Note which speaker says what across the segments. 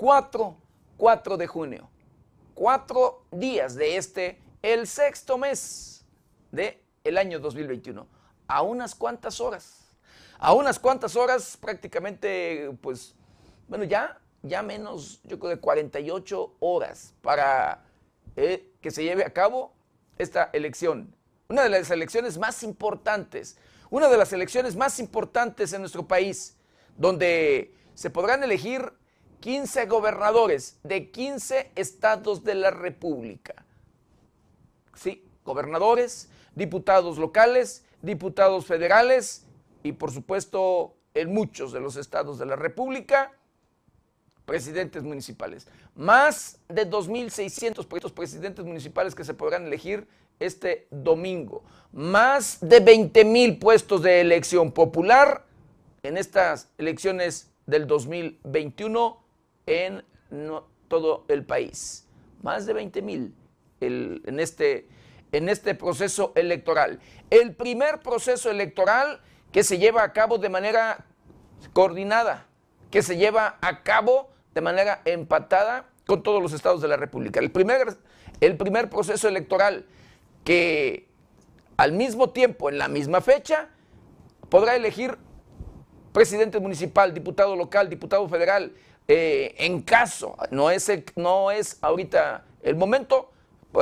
Speaker 1: 4, 4 de junio. Cuatro días de este, el sexto mes del el año 2021. A unas cuantas horas. A unas cuantas horas prácticamente, pues, bueno, ya, ya menos, yo creo, de 48 horas para eh, que se lleve a cabo esta elección. Una de las elecciones más importantes, una de las elecciones más importantes en nuestro país, donde se podrán elegir 15 gobernadores de 15 estados de la República. Sí, gobernadores, diputados locales, diputados federales y por supuesto en muchos de los estados de la República, presidentes municipales. Más de 2.600 proyectos presidentes municipales que se podrán elegir este domingo. Más de 20.000 puestos de elección popular en estas elecciones del 2021 en todo el país. Más de 20 mil en, este, en este proceso electoral. El primer proceso electoral que se lleva a cabo de manera coordinada, que se lleva a cabo de manera empatada con todos los estados de la República. El primer, el primer proceso electoral que al mismo tiempo, en la misma fecha, podrá elegir presidente municipal, diputado local, diputado federal, eh, en caso, no es, no es ahorita el momento,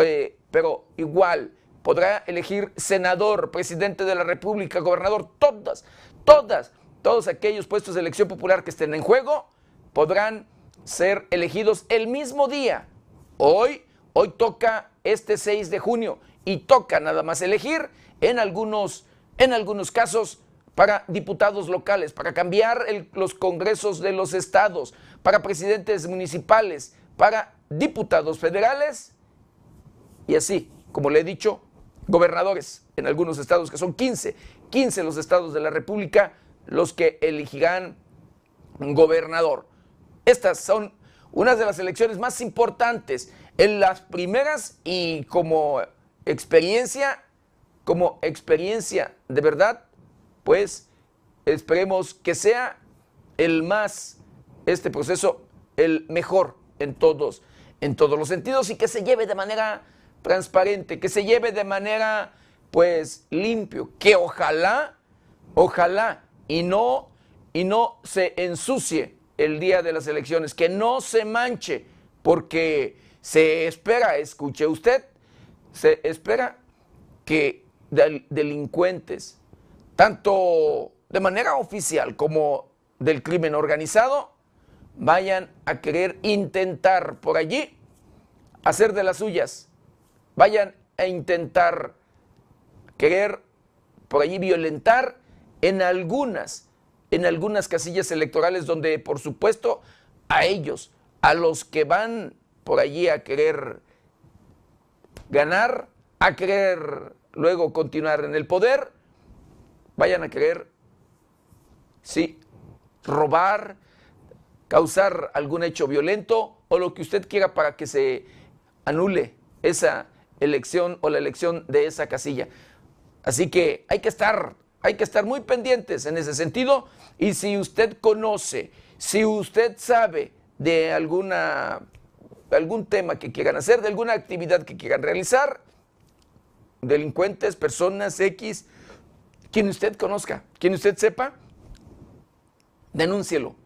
Speaker 1: eh, pero igual podrá elegir senador, presidente de la República, gobernador, todas, todas, todos aquellos puestos de elección popular que estén en juego podrán ser elegidos el mismo día. Hoy, hoy toca este 6 de junio y toca nada más elegir en algunos, en algunos casos para diputados locales, para cambiar los congresos de los estados, para presidentes municipales, para diputados federales y así, como le he dicho, gobernadores en algunos estados, que son 15, 15 los estados de la República los que elegirán gobernador. Estas son unas de las elecciones más importantes, en las primeras y como experiencia, como experiencia de verdad pues esperemos que sea el más, este proceso, el mejor en todos, en todos los sentidos y que se lleve de manera transparente, que se lleve de manera, pues, limpio, que ojalá, ojalá, y no, y no se ensucie el día de las elecciones, que no se manche, porque se espera, escuche usted, se espera que delincuentes, tanto de manera oficial como del crimen organizado, vayan a querer intentar por allí hacer de las suyas, vayan a intentar querer por allí violentar en algunas, en algunas casillas electorales donde por supuesto a ellos, a los que van por allí a querer ganar, a querer luego continuar en el poder, vayan a querer, sí, robar, causar algún hecho violento o lo que usted quiera para que se anule esa elección o la elección de esa casilla. Así que hay que estar, hay que estar muy pendientes en ese sentido y si usted conoce, si usted sabe de alguna algún tema que quieran hacer, de alguna actividad que quieran realizar, delincuentes, personas X, quien usted conozca, quien usted sepa, denúncielo.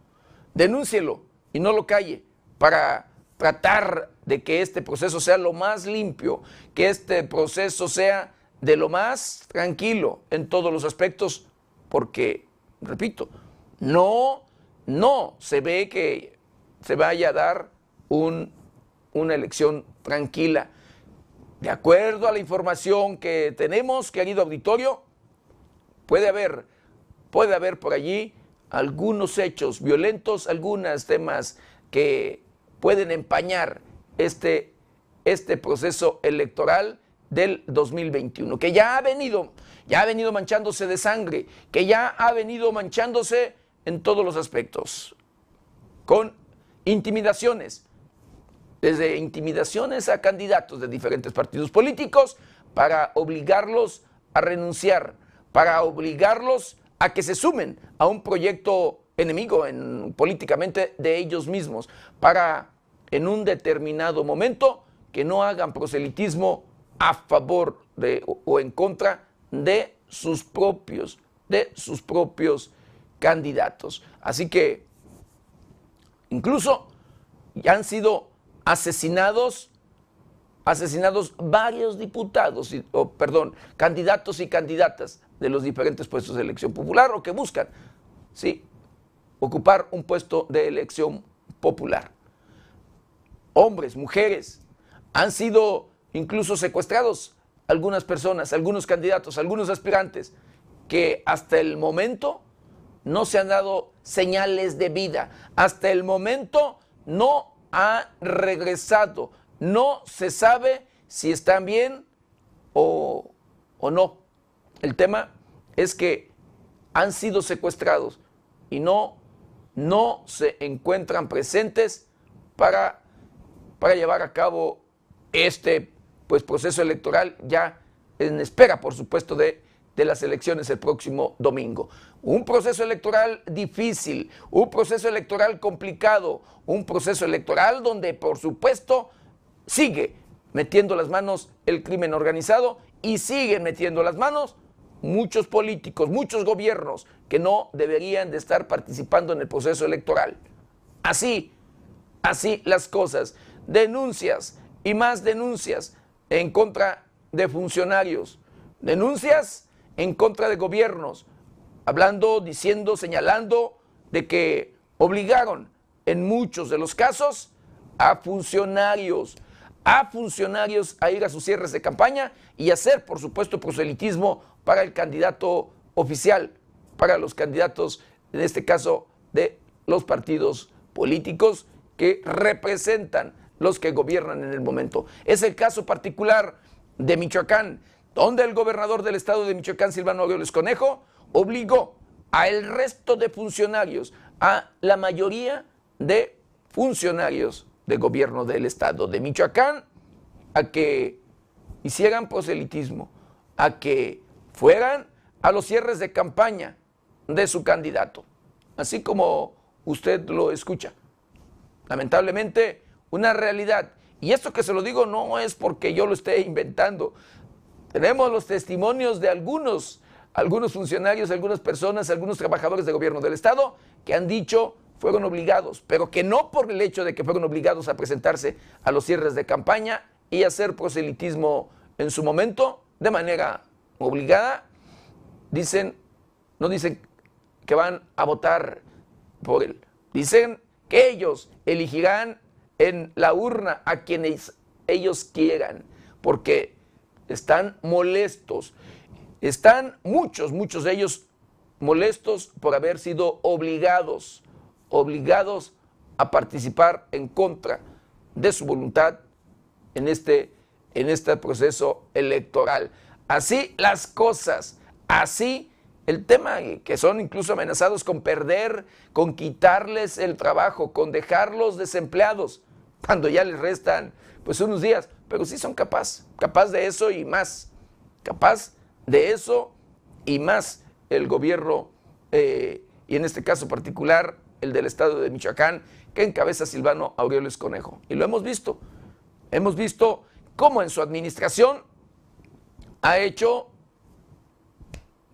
Speaker 1: Denúncielo y no lo calle para tratar de que este proceso sea lo más limpio, que este proceso sea de lo más tranquilo en todos los aspectos, porque, repito, no, no se ve que se vaya a dar una elección tranquila. De acuerdo a la información que tenemos, querido auditorio, Puede haber, puede haber por allí algunos hechos violentos, algunos temas que pueden empañar este, este proceso electoral del 2021, que ya ha venido, ya ha venido manchándose de sangre, que ya ha venido manchándose en todos los aspectos, con intimidaciones, desde intimidaciones a candidatos de diferentes partidos políticos para obligarlos a renunciar para obligarlos a que se sumen a un proyecto enemigo políticamente de ellos mismos, para en un determinado momento que no hagan proselitismo a favor de, o, en contra de sus propios, de sus propios candidatos. Así que incluso ya han sido asesinados asesinados varios diputados, perdón, candidatos y candidatas de los diferentes puestos de elección popular o que buscan, sí, ocupar un puesto de elección popular. Hombres, mujeres, han sido incluso secuestrados algunas personas, algunos candidatos, algunos aspirantes que hasta el momento no se han dado señales de vida, hasta el momento no ha regresado, no se sabe si están bien o no. El tema es que han sido secuestrados y no, no se encuentran presentes para, para llevar a cabo este pues, proceso electoral ya en espera, por supuesto, de, las elecciones el próximo domingo. Un proceso electoral difícil, un proceso electoral complicado, un proceso electoral donde, por supuesto, sigue metiendo las manos el crimen organizado y sigue metiendo las manos muchos políticos, muchos gobiernos que no deberían de estar participando en el proceso electoral. Así, así las cosas. Denuncias y más denuncias en contra de funcionarios, denuncias en contra de gobiernos, hablando, diciendo, señalando de que obligaron en muchos de los casos a funcionarios a funcionarios a ir a sus cierres de campaña y hacer, por supuesto, proselitismo para el candidato oficial, para los candidatos, en este caso, de los partidos políticos que representan los que gobiernan en el momento. Es el caso particular de Michoacán, donde el gobernador del estado de Michoacán, Silvano Aureoles Conejo, obligó a el resto de funcionarios, a la mayoría de funcionarios de gobierno del estado de Michoacán a que hicieran proselitismo, a que fueran a los cierres de campaña de su candidato, así como usted lo escucha. Lamentablemente, una realidad. Y esto que se lo digo no es porque yo lo esté inventando. Tenemos los testimonios de algunos, algunos funcionarios, algunas personas, algunos trabajadores de gobierno del Estado que han dicho fueron obligados, pero que no por el hecho de que fueron obligados a presentarse a los cierres de campaña y hacer proselitismo en su momento de manera obligada, dicen, no dicen que van a votar por él, dicen que ellos elegirán en la urna a quienes ellos quieran, porque están molestos, están muchos, muchos de ellos molestos por haber sido obligados obligados a participar en contra de su voluntad en este, en este proceso electoral. Así las cosas, así el tema que son incluso amenazados con perder, con quitarles el trabajo, con dejarlos desempleados, cuando ya les restan pues unos días, pero sí son capaz, capaz de eso y más, capaz de eso y más el gobierno, eh, y en este caso particular, el del Estado de Michoacán, que encabeza Silvano Aureoles Conejo. Y lo hemos visto. Hemos visto cómo en su administración ha hecho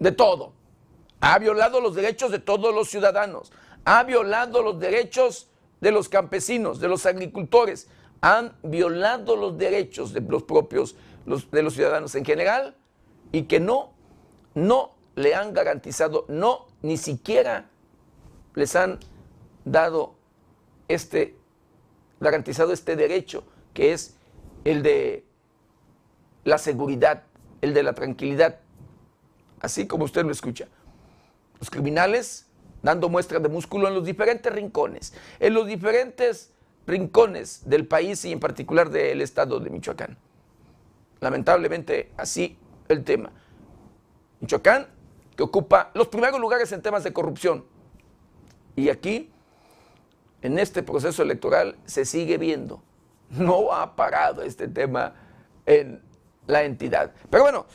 Speaker 1: de todo. Ha violado los derechos de todos los ciudadanos. Ha violado los derechos de los campesinos, de los agricultores. Han violado los derechos de los propios, de los ciudadanos en general y que no, no le han garantizado, no, ni siquiera les han dado este, garantizado este derecho, que es el de la seguridad, el de la tranquilidad, así como usted lo escucha. Los criminales dando muestras de músculo en los diferentes rincones, en los diferentes rincones del país y en particular del estado de Michoacán. Lamentablemente, así el tema. Michoacán, que ocupa los primeros lugares en temas de corrupción. Y aquí en este proceso electoral se sigue viendo. No ha parado este tema en la entidad. Pero bueno,